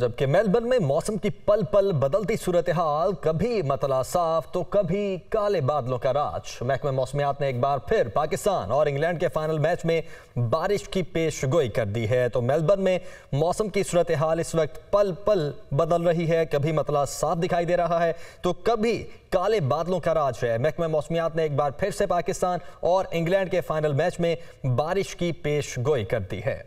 जबकि मेलबर्न में मौसम की पल पल बदलती सूरत हाल कभी मतला साफ तो कभी काले बादलों का राज महकमे मौसमियात ने एक बार फिर पाकिस्तान और इंग्लैंड के फाइनल मैच में बारिश की पेश गोई कर दी है तो मेलबर्न में मौसम की सूरत हाल इस वक्त पल पल बदल रही है कभी मतला साफ दिखाई दे रहा है तो कभी काले बादलों का राज है महकमे मौसमियात ने एक बार फिर से पाकिस्तान और इंग्लैंड के फाइनल मैच में बारिश की पेश गोई कर दी है